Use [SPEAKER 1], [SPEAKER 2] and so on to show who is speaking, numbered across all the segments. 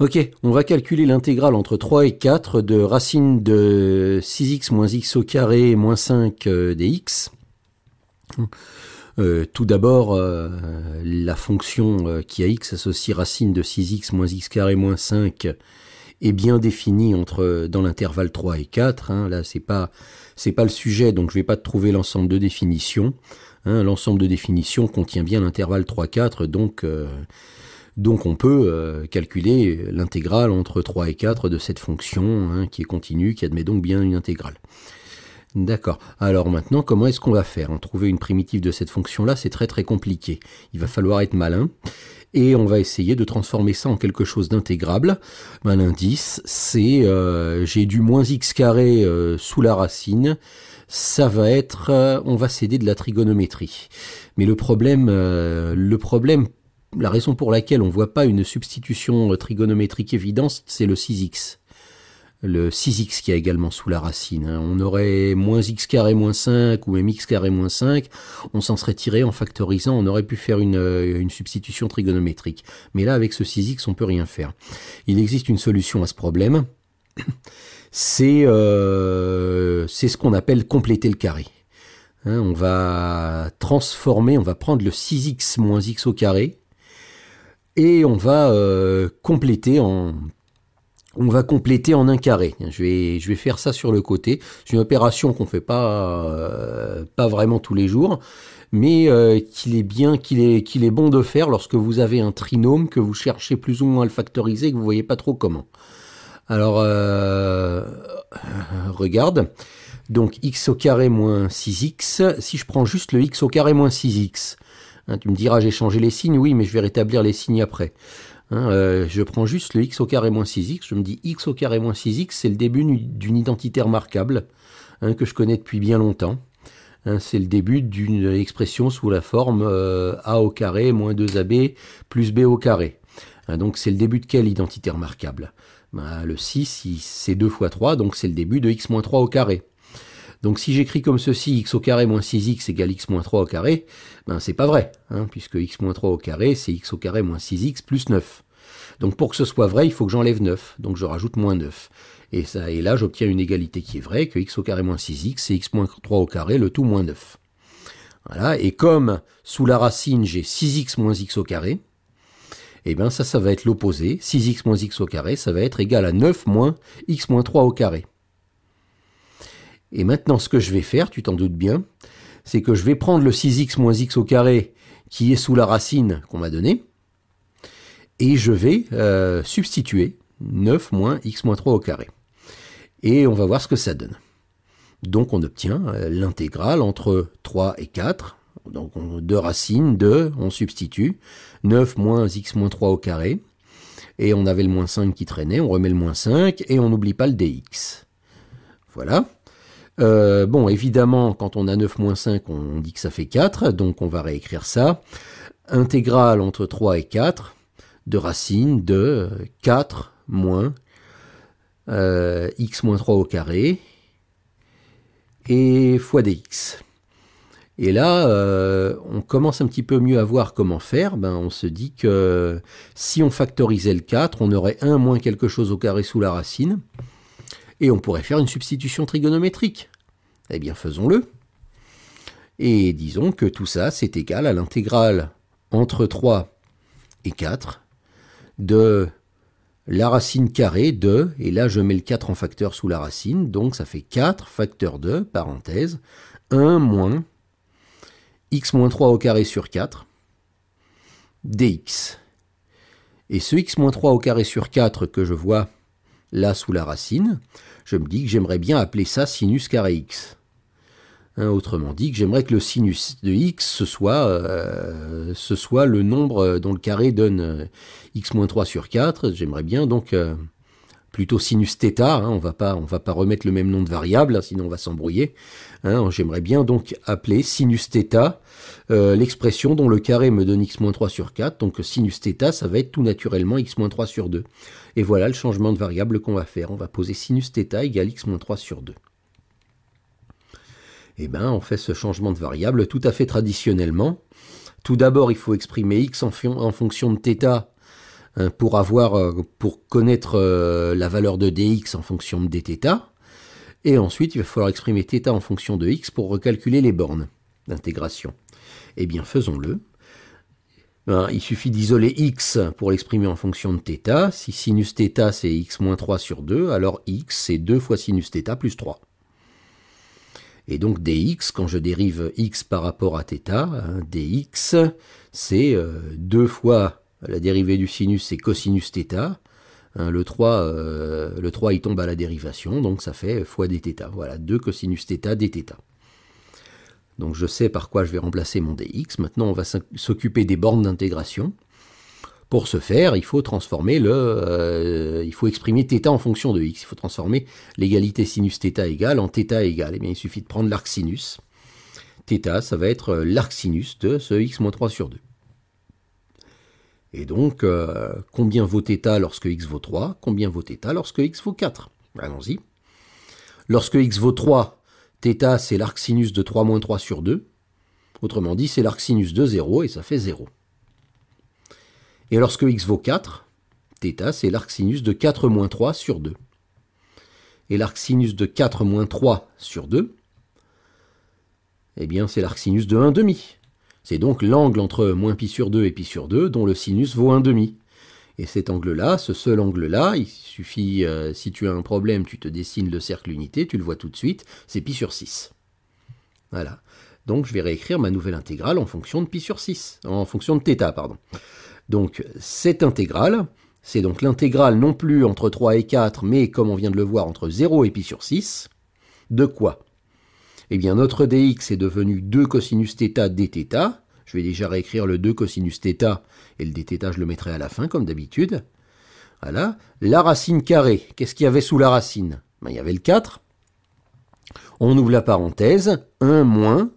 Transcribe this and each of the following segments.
[SPEAKER 1] Ok, on va calculer l'intégrale entre 3 et 4 de racine de 6x moins x au carré moins 5 euh, dx. Euh, tout d'abord, euh, la fonction qui a x associe racine de 6x moins x carré moins 5 est bien définie entre, dans l'intervalle 3 et 4. Hein. Là, c'est pas, c'est pas le sujet, donc je ne vais pas trouver l'ensemble de définition. Hein. l'ensemble de définition contient bien l'intervalle 3-4, donc... Donc on peut euh, calculer l'intégrale entre 3 et 4 de cette fonction hein, qui est continue, qui admet donc bien une intégrale. D'accord. Alors maintenant, comment est-ce qu'on va faire Trouver une primitive de cette fonction-là, c'est très très compliqué. Il va falloir être malin. Et on va essayer de transformer ça en quelque chose d'intégrable. Ben, l'indice, c'est euh, j'ai du moins x carré euh, sous la racine. Ça va être, on va céder de la trigonométrie. Mais le problème, le problème la raison pour laquelle on ne voit pas une substitution euh, trigonométrique évidente, c'est le 6x. Le 6x qui est également sous la racine. Hein. On aurait moins x carré moins 5 ou même x carré moins 5. On s'en serait tiré en factorisant. On aurait pu faire une, euh, substitution trigonométrique. Mais là, avec ce 6x, on peut rien faire. Il existe une solution à ce problème. Euh, c'est ce qu'on appelle compléter le carré. Hein, on va transformer, on va prendre le 6x moins x au carré, et on va euh, compléter en on va compléter en un carré. Je vais, je vais faire ça sur le côté. C'est une opération qu'on fait pas, euh, pas vraiment tous les jours, mais euh, qu'il est bien, qu'il est, qu'il est bon de faire lorsque vous avez un trinôme que vous cherchez plus ou moins à le factoriser et que vous voyez pas trop comment. Alors, regarde. Donc, x au carré moins 6x. Si je prends juste le x au carré moins 6x, Hein, tu me diras, j'ai changé les signes, oui, mais je vais rétablir les signes après. Hein, euh, je prends juste le x au carré moins 6x, je me dis x au carré moins 6x, c'est le début d'une identité remarquable hein, que je connais depuis bien longtemps. c'est le début d'une expression sous la forme euh, a au carré moins 2ab plus b au carré. donc c'est le début de quelle identité remarquable bah, Le 6, c'est 2 fois 3, donc c'est le début de x moins 3 au carré. Donc si j'écris comme ceci, x au carré moins 6x égale x moins 3 au carré, ben c'est pas vrai, hein, puisque x 3 au carré, c'est x au carré moins 6x plus 9. Donc pour que ce soit vrai, il faut que j'enlève 9, donc je rajoute moins 9. Et, ça, et là, j'obtiens une égalité qui est vraie, que x au carré moins 6x, c'est x moins 3 au carré, le tout moins 9. Voilà, et comme sous la racine, j'ai 6x moins x au carré, eh bien ça, ça va être l'opposé. 6x moins x au carré, ça va être égal à 9 moins x moins 3 au carré. Et maintenant, ce que je vais faire, tu t'en doutes bien, c'est que je vais prendre le 6x moins x au carré qui est sous la racine qu'on m'a donnée, et je vais euh, substituer 9 moins x moins 3 au carré. Et on va voir ce que ça donne. Donc on obtient euh, l'intégrale entre 3 et 4, donc deux racines, 2, on substitue, 9 moins x moins 3 au carré, et on avait le moins 5 qui traînait, on remet le moins 5, et on n'oublie pas le dx. Voilà. Euh, bon, évidemment, quand on a 9 moins 5, on dit que ça fait 4, donc on va réécrire ça. Intégrale entre 3 et 4 de racine de 4 euh, moins euh, x moins 3 au carré et fois dx. Et là, on commence un petit peu mieux à voir comment faire. Ben, on se dit que si on factorisait le 4, on aurait 1 moins quelque chose au carré sous la racine. Et on pourrait faire une substitution trigonométrique. Eh bien, faisons-le. Et disons que tout ça, c'est égal à l'intégrale entre 3 et 4 de la racine carrée de, et là je mets le 4 en facteur sous la racine, donc ça fait 4 facteur de, parenthèse, 1 moins x moins 3 au carré sur 4 dx. Et ce x moins 3 au carré sur 4 que je vois là sous la racine, je me dis que j'aimerais bien appeler ça sinus carré x. Hein, autrement dit, que j'aimerais que le sinus de x ce soit, euh, ce soit le nombre euh, dont le carré donne euh, x-3 sur 4. J'aimerais bien donc plutôt sinus θ, hein, on va pas va pas remettre le même nom de variable, hein, sinon on va s'embrouiller. Hein, j'aimerais bien donc appeler sinus θ euh, l'expression dont le carré me donne x-3 sur 4, donc sinus θ ça va être tout naturellement x-3 sur 2. Et voilà le changement de variable qu'on va faire, on va poser sinus θ égale x-3 sur 2. Et eh bien on fait ce changement de variable tout à fait traditionnellement. Tout d'abord il faut exprimer x en, en fonction de θ euh, pour avoir, euh, pour connaître euh, la valeur de dx en fonction de dθ. Et ensuite, il va falloir exprimer θ en fonction de x pour recalculer les bornes d'intégration. Eh bien, faisons-le. Ben, il suffit d'isoler x pour l'exprimer en fonction de θ. Si sinus θ c'est x moins 3 sur 2, alors x c'est 2 fois sinus θ plus 3. Et donc dx, quand je dérive x par rapport à θ, hein, dx c'est 2 fois la dérivée du sinus, c'est cosinus θ. Hein, le, 3, euh, le 3, il tombe à la dérivation, donc ça fait fois dθ. Voilà, 2 cosinus θ dθ. Donc je sais par quoi je vais remplacer mon dx. Maintenant, on va s'occuper des bornes d'intégration. Pour ce faire, il faut transformer le, euh, il faut exprimer θ en fonction de x. Il faut transformer l'égalité sinus θ égale en θ égale. Et eh bien, il suffit de prendre l'arc sinus. θ, ça va être euh, l'arc sinus de ce x-3 sur 2. Et donc, euh, combien vaut θ lorsque x vaut 3 Combien vaut θ lorsque x vaut 4 Allons-y. Lorsque x vaut 3, θ c'est l'arc sinus de 3 moins 3 sur 2. Autrement dit, c'est l'arc sinus de 0 et ça fait 0. Et lorsque x vaut 4, θ c'est l'arc sinus de 4 moins 3 sur 2. Et l'arc sinus de 4 moins 3 sur 2, eh bien c'est l'arc sinus de 1 demi. C'est donc l'angle entre moins pi sur 2 et pi sur 2 dont le sinus vaut 1 demi. Et cet angle-là, ce seul angle-là, il suffit, euh, si tu as un problème, tu te dessines le cercle unité, tu le vois tout de suite, c'est pi sur 6. Voilà. Donc je vais réécrire ma nouvelle intégrale en fonction de pi sur 6, en fonction de θ, pardon. Donc cette intégrale, c'est donc l'intégrale non plus entre 3 et 4, mais comme on vient de le voir, entre 0 et pi sur 6, de quoi eh bien, notre dx est devenu 2 cosinus θ dθ. Je vais déjà réécrire le 2 cosinus θ et le dθ, je le mettrai à la fin, comme d'habitude. Voilà. La racine carrée, qu'est-ce qu'il y avait sous la racine ben, Il y avait le 4. On ouvre la parenthèse, 1 moins.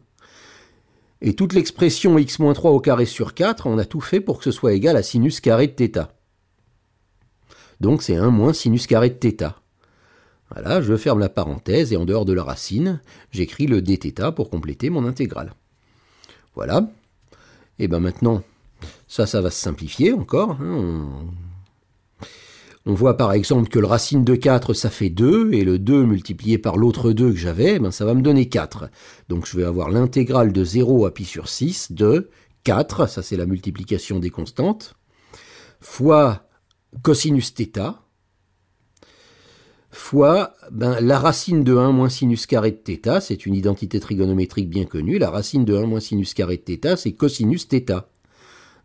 [SPEAKER 1] Et toute l'expression x moins 3 au carré sur 4, on a tout fait pour que ce soit égal à sinus carré de θ. Donc c'est 1 moins sinus carré de θ. Voilà, je ferme la parenthèse et en dehors de la racine, j'écris le dθ pour compléter mon intégrale. Voilà. Et eh bien maintenant, ça, ça va se simplifier encore. Hein, on... voit par exemple que le racine de 4, ça fait 2, et le 2 multiplié par l'autre 2 que j'avais, ben, ça va me donner 4. Donc je vais avoir l'intégrale de 0 à pi sur 6 de 4, ça c'est la multiplication des constantes, fois cosinus fois ben, la racine de 1 moins sinus carré de θ, c'est une identité trigonométrique bien connue, la racine de 1 moins sinus carré de θ, c'est cosinus θ.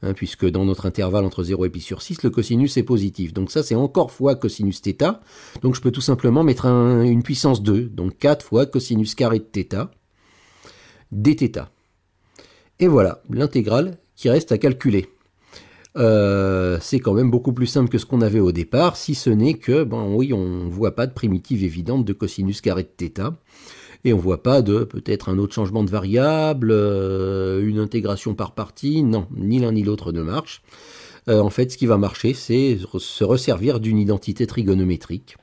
[SPEAKER 1] Hein, puisque dans notre intervalle entre 0 et pi sur 6, le cosinus est positif. Donc ça, c'est encore fois cosinus θ. Donc je peux tout simplement mettre une puissance 2, donc 4 fois cosinus carré de θ dθ. Et voilà l'intégrale qui reste à calculer. Euh, c'est quand même beaucoup plus simple que ce qu'on avait au départ, si ce n'est que, ben oui, on ne voit pas de primitive évidente de cosinus carré de θ, et on ne voit pas de peut-être un autre changement de variable, euh, une intégration par partie, non, ni l'un ni l'autre ne marche. Euh, en fait, ce qui va marcher, c'est se resservir d'une identité trigonométrique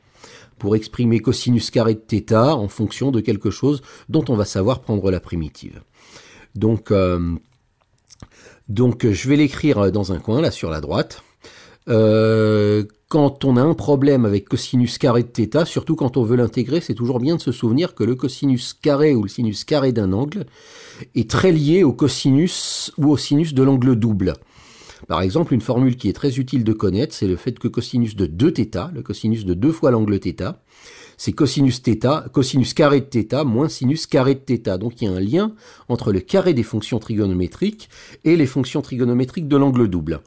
[SPEAKER 1] pour exprimer cosinus carré de θ en fonction de quelque chose dont on va savoir prendre la primitive. Donc, donc euh, je vais l'écrire euh, dans un coin, là sur la droite. Euh, quand on a un problème avec cosinus carré de θ, surtout quand on veut l'intégrer, c'est toujours bien de se souvenir que le cosinus carré ou le sinus carré d'un angle est très lié au cosinus ou au sinus de l'angle double. Par exemple, une formule qui est très utile de connaître, c'est le fait que cosinus de 2θ, le cosinus de 2 fois l'angle θ, c'est cosinus carré de θ moins sinus carré de θ. Donc il y a un lien entre le carré des fonctions trigonométriques et les fonctions trigonométriques de l'angle double.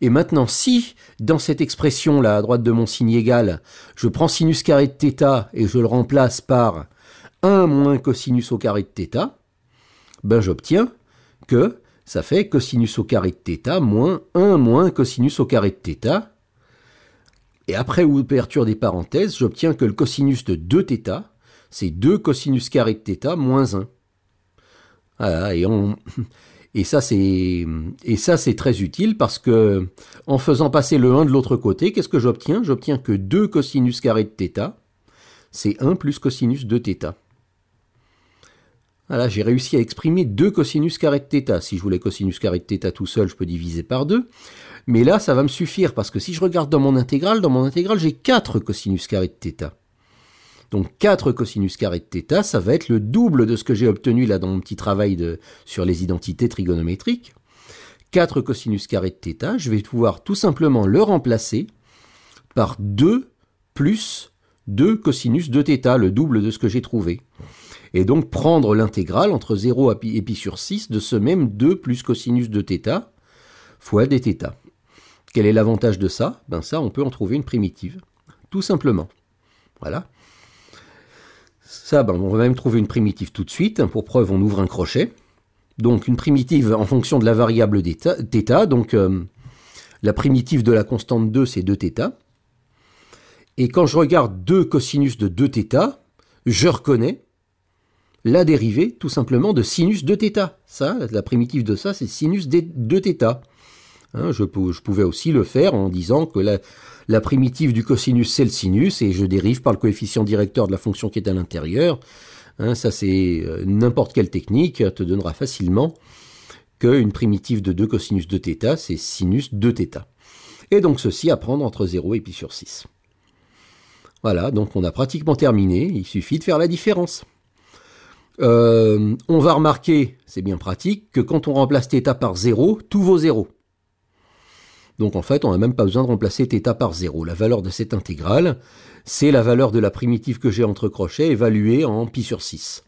[SPEAKER 1] Et maintenant, si dans cette expression-là, à droite de mon signe égal, je prends sinus carré de θ et je le remplace par 1 moins cosinus au carré de θ, ben j'obtiens que ça fait cosinus au carré de θ moins 1 moins cosinus au carré de θ, et après ouverture des parenthèses, j'obtiens que le cosinus de 2θ, c'est 2 cosinus carré de θ moins 1. Voilà, et, on... et ça, c'est très utile parce que en faisant passer le 1 de l'autre côté, qu'est-ce que j'obtiens J'obtiens que 2 cosinus carré de θ, c'est 1 plus cosinus de θ. Voilà, ah j'ai réussi à exprimer 2 cosinus carré de θ. Si je voulais cosinus carré de θ tout seul, je peux diviser par 2. Mais là, ça va me suffire, parce que si je regarde dans mon intégrale, dans mon intégrale, j'ai 4 cosinus carré de θ. Donc 4 cosinus carré de θ, ça va être le double de ce que j'ai obtenu là dans mon petit travail de, sur les identités trigonométriques. 4 cosinus carré de θ, je vais pouvoir tout simplement le remplacer par 2 plus 2 cosinus de θ, le double de ce que j'ai trouvé. Et donc prendre l'intégrale entre 0 et pi sur 6 de ce même 2 plus cosinus de θ fois dθ. Quel est l'avantage de ça Ben ça, on peut en trouver une primitive, tout simplement. Voilà. Ça, ben, on va même trouver une primitive tout de suite. Pour preuve, on ouvre un crochet. Donc une primitive en fonction de la variable θ. Donc euh, la primitive de la constante 2, c'est 2θ. Et quand je regarde 2 cosinus de 2θ, je reconnais la dérivée tout simplement de sinus de θ la primitive de ça, c'est sinus 2θ. Hein, je, pouvais aussi le faire en disant que la, primitive du cosinus, c'est le sinus, et je dérive par le coefficient directeur de la fonction qui est à l'intérieur. Hein, ça, c'est euh, n'importe quelle technique te donnera facilement qu'une primitive de 2 cosinus de θ c'est sinus 2θ. Et donc ceci à prendre entre 0 et pi sur 6. Voilà, donc on a pratiquement terminé, il suffit de faire la différence. Euh, on va remarquer, c'est bien pratique, que quand on remplace θ par 0, tout vaut 0. Donc en fait, on n'a même pas besoin de remplacer θ par 0. La valeur de cette intégrale, c'est la valeur de la primitive que j'ai entre crochets évaluée en π sur 6.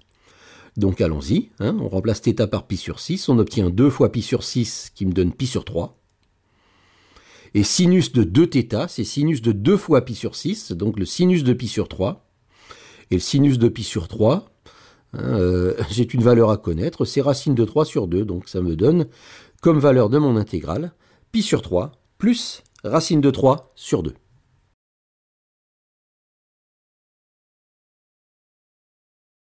[SPEAKER 1] Donc allons-y, hein. on remplace θ par π sur 6, on obtient 2 fois π sur 6 qui me donne π sur 3 et sinus de 2θ, c'est sinus de 2 fois pi sur 6, donc le sinus de pi sur 3. Et le sinus de pi sur 3, hein, euh, j'ai une valeur à connaître, c'est racine de 3 sur 2, donc ça me donne comme valeur de mon intégrale pi sur 3 plus racine de 3 sur 2.